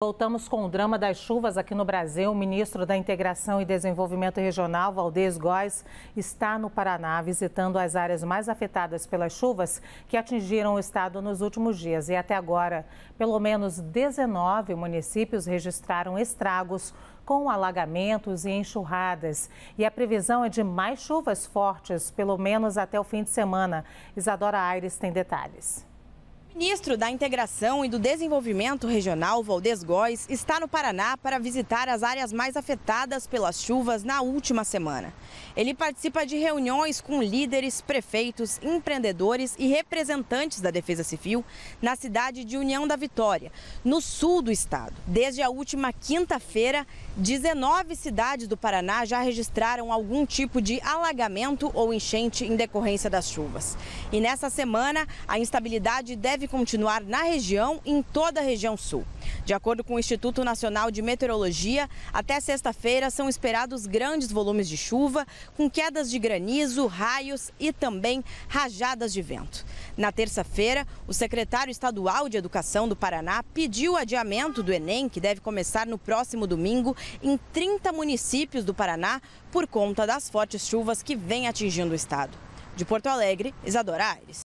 Voltamos com o drama das chuvas aqui no Brasil. O ministro da Integração e Desenvolvimento Regional, Valdez Góes, está no Paraná visitando as áreas mais afetadas pelas chuvas que atingiram o estado nos últimos dias. E até agora, pelo menos 19 municípios registraram estragos com alagamentos e enxurradas. E a previsão é de mais chuvas fortes, pelo menos até o fim de semana. Isadora Aires tem detalhes ministro da Integração e do Desenvolvimento Regional, Valdez Góes, está no Paraná para visitar as áreas mais afetadas pelas chuvas na última semana. Ele participa de reuniões com líderes, prefeitos, empreendedores e representantes da Defesa Civil na cidade de União da Vitória, no sul do estado. Desde a última quinta-feira, 19 cidades do Paraná já registraram algum tipo de alagamento ou enchente em decorrência das chuvas. E nessa semana, a instabilidade deve continuar na região e em toda a região sul. De acordo com o Instituto Nacional de Meteorologia, até sexta-feira são esperados grandes volumes de chuva, com quedas de granizo, raios e também rajadas de vento. Na terça-feira, o secretário estadual de Educação do Paraná pediu o adiamento do Enem, que deve começar no próximo domingo, em 30 municípios do Paraná, por conta das fortes chuvas que vêm atingindo o estado. De Porto Alegre, Isadora Aires.